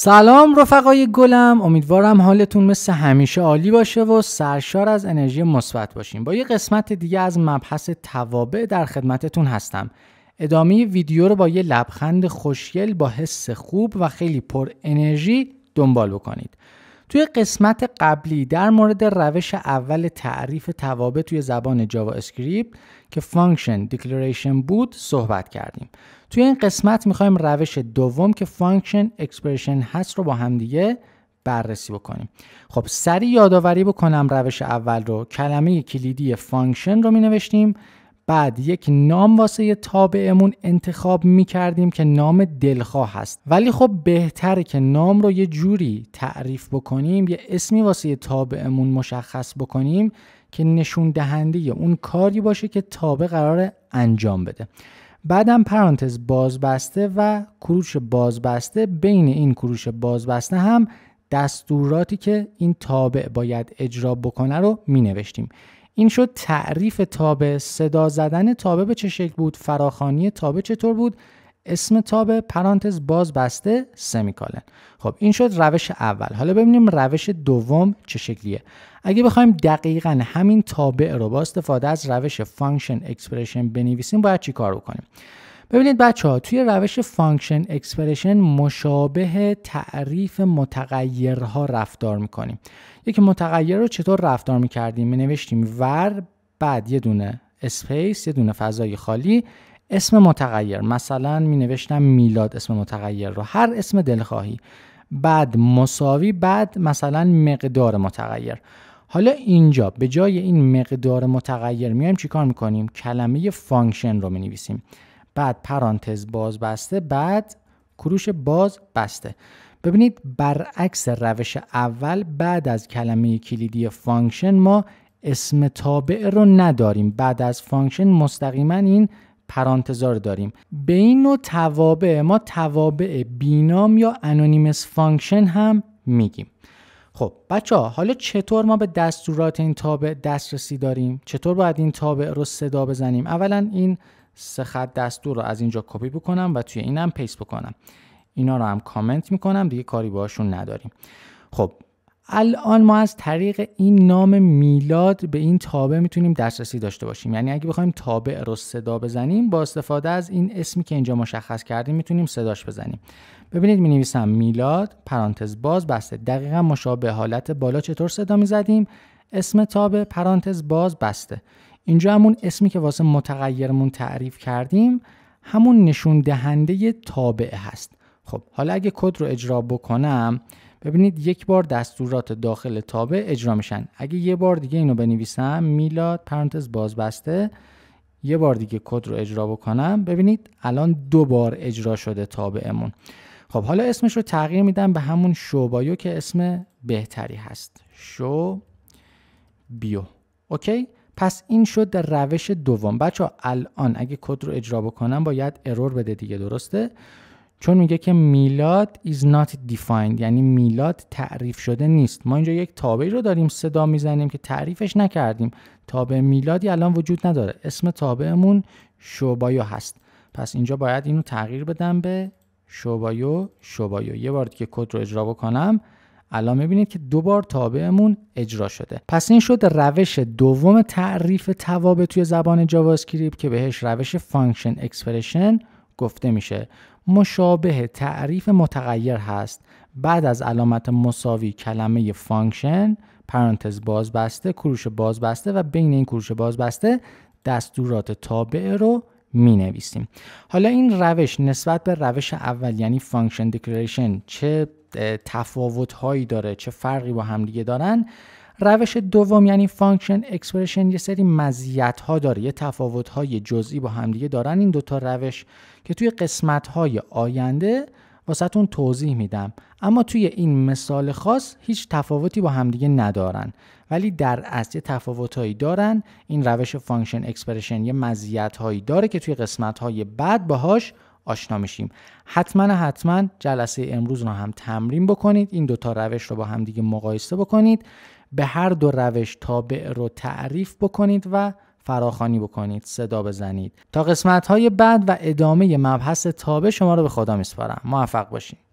سلام رفقای گلم امیدوارم حالتون مثل همیشه عالی باشه و سرشار از انرژی مثبت باشیم با یه قسمت دیگه از مبحث توابع در خدمتتون هستم ادامه ویدیو رو با یه لبخند خوشگل با حس خوب و خیلی پر انرژی دنبال بکنید توی قسمت قبلی در مورد روش اول تعریف توابع توی زبان جاوا اسکریپت که فانکشن دیکلریشن بود صحبت کردیم توی این قسمت میخوایم روش دوم که فانکشن اکسپرشن هست رو با همدیگه بررسی بکنیم خب سری یادآوری بکنم روش اول رو کلمه کلیدی فانکشن رو می نوشتیم بعد یک نام واسه یه تابعمون انتخاب کردیم که نام دلخواه هست ولی خب بهتره که نام رو یه جوری تعریف بکنیم یه اسمی واسه یه تابعمون مشخص بکنیم که نشون دهنده اون کاری باشه که تابع قرار انجام بده بعدم پرانتز بازبسته و کروش بازبسته بین این کروش بازبسته هم دستوراتی که این تابع باید اجرا بکنه رو می نوشتیم این شد تعریف تابه صدا زدن تابه به چه شکل بود فراخانی تابه چطور بود اسم تابه پرانتز باز بسته سمیکالن خب این شد روش اول حالا ببینیم روش دوم چه شکلیه اگه بخوایم دقیقا همین تابع رو با استفاده از روش فانکشن اکسپرشن بنویسیم باید چی کار بکنیم ببینید بچه ها توی روش فانکشن اکسپرشن مشابه تعریف متغیرها رفتار میکنیم یکی متغیر رو چطور رفتار میکردیم می ور بعد یه دونه اسپیس یه دونه فضای خالی اسم متغیر مثلا می میلاد اسم متغیر رو هر اسم دلخواهی بعد مساوی بعد مثلا مقدار متغیر حالا اینجا به جای این مقدار متغیر میایم چیکار میکنیم کلمه فانکشن رو مینویسیم. بعد پرانتز باز بسته بعد کروش باز بسته ببینید برعکس روش اول بعد از کلمه کلیدی فانکشن ما اسم تابع رو نداریم بعد از فانکشن مستقیما این پرانتزا رو داریم به این نوع توابع ما توابع بینام یا انونیمس فانکشن هم میگیم خب بچه ها حالا چطور ما به دستورات این تابع دسترسی داریم چطور باید این تابع رو صدا بزنیم اولا این سه خط دستور رو از اینجا کپی بکنم و توی اینم پیس بکنم اینا رو هم کامنت میکنم دیگه کاری باشون نداریم خب الان ما از طریق این نام میلاد به این تابع میتونیم دسترسی داشته باشیم یعنی اگه بخوایم تابع رو صدا بزنیم با استفاده از این اسمی که اینجا مشخص کردیم میتونیم صداش بزنیم ببینید می میلاد پرانتز باز بسته دقیقا مشابه حالت بالا چطور صدا میزدیم اسم تابع پرانتز باز بسته اینجا همون اسمی که واسه متغیرمون تعریف کردیم همون نشون دهنده تابعه هست خب حالا اگه کد رو اجرا بکنم ببینید یک بار دستورات داخل تابع اجرا میشن اگه یه بار دیگه اینو بنویسم میلاد پرانتز باز بسته یه بار دیگه کد رو اجرا بکنم ببینید الان دو بار اجرا شده تابعمون خب حالا اسمش رو تغییر میدم به همون شو بایو که اسم بهتری هست شو بیو اوکی پس این شد در روش دوم بچه ها الان اگه کد رو اجرا بکنم باید ارور بده دیگه درسته چون میگه که میلاد is not defined یعنی میلاد تعریف شده نیست ما اینجا یک تابعی رو داریم صدا میزنیم که تعریفش نکردیم تابع میلادی الان وجود نداره اسم تابعمون شوبایو هست پس اینجا باید اینو تغییر بدم به شوبایو شوبایو یه بار دیگه کد رو اجرا بکنم الان میبینید که دو بار تابعمون اجرا شده پس این شد روش دوم تعریف توابع توی زبان جاوا اسکریپت که بهش روش فانکشن اکسپرشن گفته میشه مشابه تعریف متغیر هست بعد از علامت مساوی کلمه فانکشن پرانتز باز بسته کروش باز بسته و بین این کروش باز بسته دستورات تابع رو می نویسیم حالا این روش نسبت به روش اول یعنی فانکشن دکلریشن چه تفاوت هایی داره چه فرقی با همدیگه دارن روش دوم یعنی فانکشن اکسپرشن یه سری مزیت ها داره یه تفاوت های جزئی با همدیگه دارن این دوتا روش که توی قسمت های آینده واسهتون توضیح میدم اما توی این مثال خاص هیچ تفاوتی با همدیگه ندارن ولی در اصل هایی دارن این روش فانکشن اکسپرشن یه مزیت هایی داره که توی قسمت های بعد باهاش آشنا میشیم حتما حتما جلسه امروز رو هم تمرین بکنید این دوتا روش رو با هم دیگه مقایسه بکنید به هر دو روش تابع رو تعریف بکنید و فراخانی بکنید صدا بزنید تا قسمت های بعد و ادامه مبحث تابع شما رو به خدا میسپارم موفق باشید